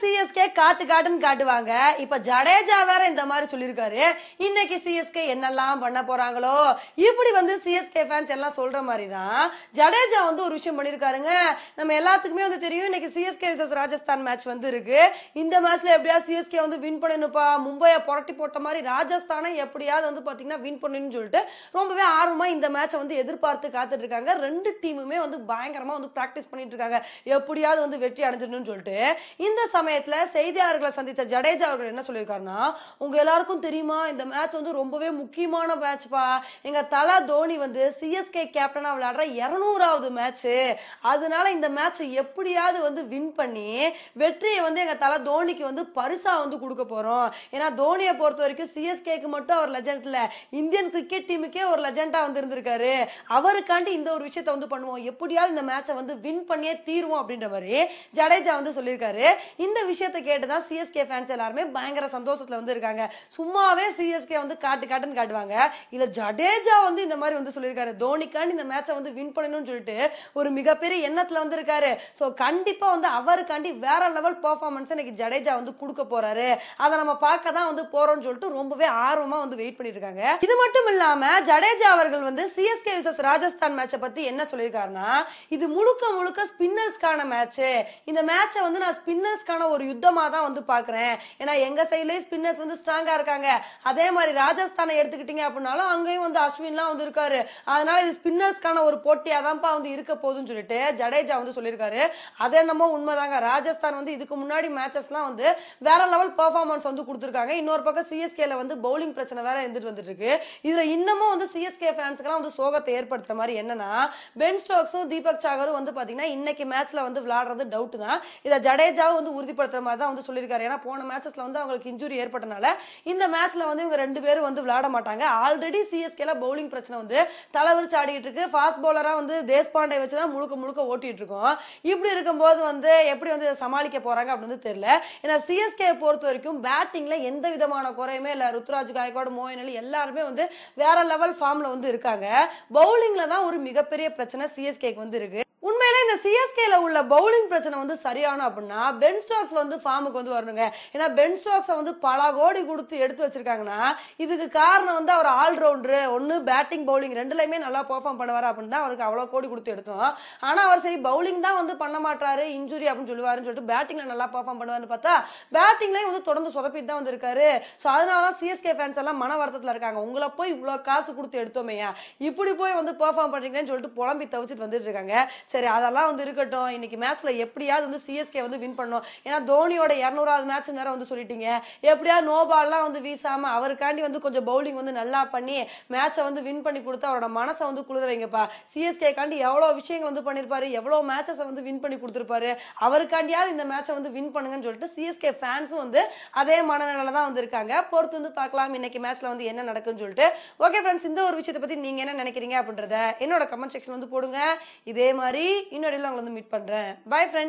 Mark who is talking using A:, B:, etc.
A: CSK காட்டு காட்டுன்னு காட்டுவாங்க இப்ப ஜடேஜா வேற இந்த மாதிரி சொல்லிருக்காரு இன்னைக்கு சிஎஸ்கே என்னெல்லாம் பண்ண போறாங்களோ இப்படி வந்து சிஎஸ்கே ஃபேன்ஸ் எல்லாம் சொல்ற மாதிரி தான் ஜடேஜா வந்து ஒரு விஷயம் பண்ணிருக்காருங்க நம்ம எல்லாத்துக்குமே வந்து தெரியும் இன்னைக்கு சிஎஸ்கே விசஸ் ராஜஸ்தான் மேட்ச் வந்து இருக்கு இந்த மேட்ச்ல எப்படியா சிஎஸ்கே வந்து வின் பண்ணணுப்பா மும்பையை புரட்டி போட்ட மாதிரி ராஜஸ்தானை எப்படியாவது வந்து பாத்தீங்கன்னா வின் பண்ணணும்னு சொல்லிட்டு ரொம்பவே ஆர்வமா இந்த மேட்சை வந்து எதிர்பார்த்து காத்துட்டு இருக்காங்க ரெண்டு டீமுமே வந்து பயங்கரமா வந்து பிராக்டிஸ் பண்ணிட்டு இருக்காங்க எப்படியாவது வந்து வெற்றி அடைஞ்சிடணும்னு சொல்லிட்டு இந்த சமயம் சமயத்துல செய்தியாளர்களை சந்தித்த ஜடேஜா அவர்கள் என்ன சொல்லியிருக்காருன்னா உங்க எல்லாருக்கும் தெரியுமா இந்த மேட்ச் வந்து ரொம்பவே முக்கியமான மேட்ச்ப்பா எங்க தல தோனி வந்து சிஎஸ்கே கேப்டனா விளையாடுற இருநூறாவது மேட்ச் அதனால இந்த மேட்ச் எப்படியாவது வந்து வின் பண்ணி வெற்றியை வந்து எங்க தல தோனிக்கு வந்து பரிசா வந்து கொடுக்க போறோம் ஏன்னா தோனியை பொறுத்த வரைக்கும் சிஎஸ்கேக்கு மட்டும் அவர் லெஜண்ட் இல்ல இந்தியன் கிரிக்கெட் டீமுக்கே ஒரு லெஜண்டா வந்து இருந்திருக்காரு அவருக்காண்டி இந்த ஒரு விஷயத்த வந்து பண்ணுவோம் எப்படியாவது இந்த மேட்சை வந்து வின் பண்ணியே தீருவோம் அப்படின்ற மாதிரி ஜடேஜா வந்து சொல்லியிருக்காரு இந்த விஷயத்தை கேட்டு தான் சிஎஸ்கே ஃபேன்ஸ் எல்லாருமே பயங்கர சந்தோஷத்தில் வந்து இருக்காங்க சும்மாவே சிஎஸ்கே வந்து காட்டு காட்டுன்னு காட்டுவாங்க இதில் ஜடேஜா வந்து இந்த மாதிரி வந்து சொல்லியிருக்காரு தோனிக்காண்டி இந்த மேட்சை வந்து வின் பண்ணணும்னு சொல்லிட்டு ஒரு மிகப்பெரிய எண்ணத்தில் வந்து இருக்காரு ஸோ கண்டிப்பாக வந்து அவருக்காண்டி வேற லெவல் பர்ஃபார்மன்ஸ் இன்னைக்கு ஜடேஜா வந்து கொடுக்க போறாரு அதை நம்ம பார்க்க தான் வந்து போறோம்னு சொல்லிட்டு ரொம்பவே ஆர்வமாக வந்து வெயிட் பண்ணிருக்காங்க இது மட்டும் இல்லாம ஜடேஜா அவர்கள் வந்து சிஎஸ்கே விசஸ் ராஜஸ்தான் மேட்சை பத்தி என்ன சொல்லியிருக்காருன்னா இது முழுக்க முழுக்க ஸ்பின்னர்ஸ்க்கான மேட்ச் இந்த மேட்சை வந்து நான் ஸ்பின்னர்ஸ்க்கான ஒரு யுத்தமாக தான் வந்து பார்க்குறேன் ஏன்னா எங்கள் சைட்லேயும் ஸ்பின்னர்ஸ் வந்து ஸ்ட்ராங்காக இருக்காங்க அதே மாதிரி ராஜஸ்தானை எடுத்துக்கிட்டீங்க அப்படின்னாலும் அங்கேயும் வந்து அஸ்வின்லாம் வந்து இருக்காரு அதனால இது ஸ்பின்னர்ஸ்க்கான ஒரு போட்டியாக தான்ப்பா வந்து இருக்க போதுன்னு சொல்லிட்டு ஜடேஜா வந்து சொல்லியிருக்காரு அது என்னமோ உண்மைதாங்க ராஜஸ்தான் வந்து இதுக்கு முன்னாடி மேட்சஸ்லாம் வந்து வேற லெவல் பர்ஃபார்மன்ஸ் வந்து கொடுத்துருக்காங்க இன்னொரு பக்கம் சிஎஸ்கேல வந்து பவுலிங் பிரச்சனை வேற இருந்துட்டு வந்துட்டு இருக்கு இதுல இன்னமும் வந்து சிஎஸ்கே ஃபேன்ஸ்க்குலாம் வந்து சோகத்தை ஏற்படுத்துற மாதிரி என்னன்னா பென் ஸ்டோக்ஸும் தீபக் சாகரும் வந்து பாத்தீங்கன்னா இன்னைக்கு மேட்ச்ல வந்து விளாடுறது டவுட் தான் இதை ஜடேஜாவும் வந்து உறுதி வெளிப்படுத்துற மாதிரி தான் வந்து சொல்லியிருக்காரு ஏன்னா போன மேட்சஸ்ல வந்து அவங்களுக்கு இன்ஜுரி ஏற்பட்டனால இந்த மேட்ச்ல வந்து இவங்க ரெண்டு பேரும் வந்து விளையாட மாட்டாங்க ஆல்ரெடி சிஎஸ்கேல பவுலிங் பிரச்சனை வந்து தலைவரிச்சு ஆடிக்கிட்டு இருக்கு ஃபாஸ்ட் பவுலரா வந்து தேஷ்பாண்டே வச்சு தான் முழுக்க முழுக்க ஓட்டிட்டு இருக்கோம் இப்படி இருக்கும்போது வந்து எப்படி வந்து சமாளிக்க போறாங்க அப்படின்னு தெரியல ஏன்னா சிஎஸ்கே பொறுத்த வரைக்கும் பேட்டிங்ல எந்த விதமான குறையுமே இல்லை ருத்ராஜ் காய்கோட மோயின் அலி எல்லாருமே வந்து வேற லெவல் ஃபார்ம்ல வந்து இருக்காங்க பவுலிங்ல தான் ஒரு மிகப்பெரிய பிரச்சனை சிஎஸ்கேக்கு வந்து இருக்கு உண்மையிலே இந்த சிஎஸ்கேல உள்ள பவுலிங் பிரச்சனை வந்து சரியான அப்படின்னா பென் ஸ்டாக்ஸ் வந்து ஃபார்முக்கு வந்து வரணுங்க ஏன்னா பென் ஸ்டாக்ஸை வந்து பல கோடி கொடுத்து எடுத்து வச்சிருக்காங்கன்னா இதுக்கு காரணம் வந்து அவர் ஆல்ரவுண்டரு ஒன்று பேட்டிங் பவுலிங் ரெண்டுலையுமே நல்லா பெர்ஃபார்ம் பண்ணுவார் அப்படின்னு தான் அவருக்கு அவ்வளோ கோடி கொடுத்து எடுத்தோம் ஆனால் அவர் சரி பவுலிங் தான் வந்து பண்ண மாட்டாரு இன்ஜுரி அப்படின்னு சொல்லுவாருன்னு சொல்லிட்டு பேட்டிங்கில் நல்லா பெர்ஃபார்ம் பண்ணுவார்னு பார்த்தா பேட்டிங்லேயும் வந்து தொடர்ந்து சொதப்பிட்டு தான் வந்திருக்காரு ஸோ அதனால தான் சிஎஸ்கே ஃபேன்ஸ் எல்லாம் மன வருத்தத்தில் இருக்காங்க உங்களை போய் இவ்வளோ காசு கொடுத்து எடுத்தோமே இப்படி போய் வந்து பெர்ஃபார்ம் பண்ணுறீங்களேன்னு சொல்லிட்டு புலம்பி தவிச்சிட்டு வந்துட்டு இருக்காங்க சரி அதெல்லாம் வந்து இருக்கட்டும் இன்னைக்கு மேட்ச்ல எப்படியாவது வந்து சிஎஸ்கே வந்து வின் பண்ணும் ஏன்னா தோனியோட இரநூறாவது மேட்ச் நேரம் வந்து சொல்லிட்டீங்க எப்படியாவது நோ பால்லாம் வந்து வீசாம அவருக்காண்டி வந்து கொஞ்சம் பவுலிங் வந்து நல்லா பண்ணி மேட்சை வந்து வின் பண்ணி கொடுத்து அவரோட மனசை வந்து குளிர வைங்கப்பா சிஎஸ்கே காண்டி எவ்வளோ விஷயங்கள் வந்து பண்ணியிருப்பாரு எவ்வளோ மேட்சஸ் வந்து வின் பண்ணி கொடுத்துருப்பாரு அவருக்காண்டியாவது இந்த மேட்சை வந்து வின் பண்ணுங்கன்னு சொல்லிட்டு சிஎஸ்கே ஃபேன்ஸும் வந்து அதே மனநிலையில தான் வந்து இருக்காங்க பொறுத்து வந்து பார்க்கலாம் இன்னைக்கு மேட்ச்ல வந்து என்ன நடக்குன்னு சொல்லிட்டு ஓகே ஃப்ரெண்ட்ஸ் இந்த ஒரு விஷயத்தை பத்தி நீங்க என்ன நினைக்கிறீங்க அப்படின்றத என்னோட கமெண்ட் செக்ஷன் வந்து போடுங்க இதே மாதிரி இன்னொரு வந்து மீட் பண்ணுறேன் பை ஃப்ரெண்ட்